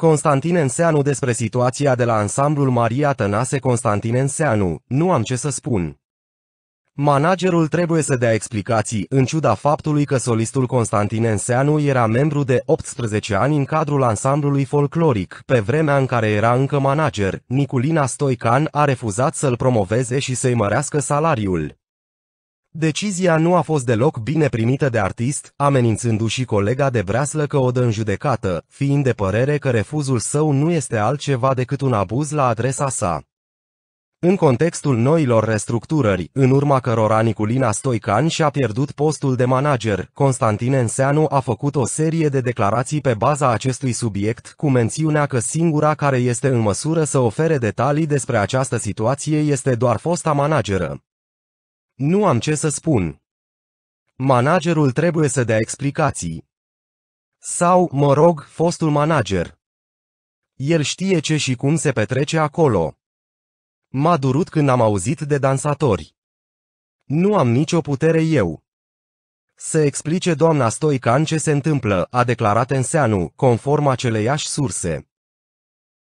Constantin Enseanu despre situația de la ansamblul Maria Tănase Constantin Enseanu, nu am ce să spun. Managerul trebuie să dea explicații, în ciuda faptului că solistul Constantin Enseanu era membru de 18 ani în cadrul ansamblului folcloric, pe vremea în care era încă manager, Niculina Stoican a refuzat să-l promoveze și să-i mărească salariul. Decizia nu a fost deloc bine primită de artist, amenințându-și colega de breaslă că o dă în judecată, fiind de părere că refuzul său nu este altceva decât un abuz la adresa sa. În contextul noilor restructurări, în urma cărora Niculina Stoican și-a pierdut postul de manager, Constantin Enseanu a făcut o serie de declarații pe baza acestui subiect, cu mențiunea că singura care este în măsură să ofere detalii despre această situație este doar fosta manageră. Nu am ce să spun. Managerul trebuie să dea explicații. Sau, mă rog, fostul manager. El știe ce și cum se petrece acolo. M-a durut când am auzit de dansatori. Nu am nicio putere eu. Să explice doamna Stoican ce se întâmplă, a declarat Enseanu, conform aceleiași surse.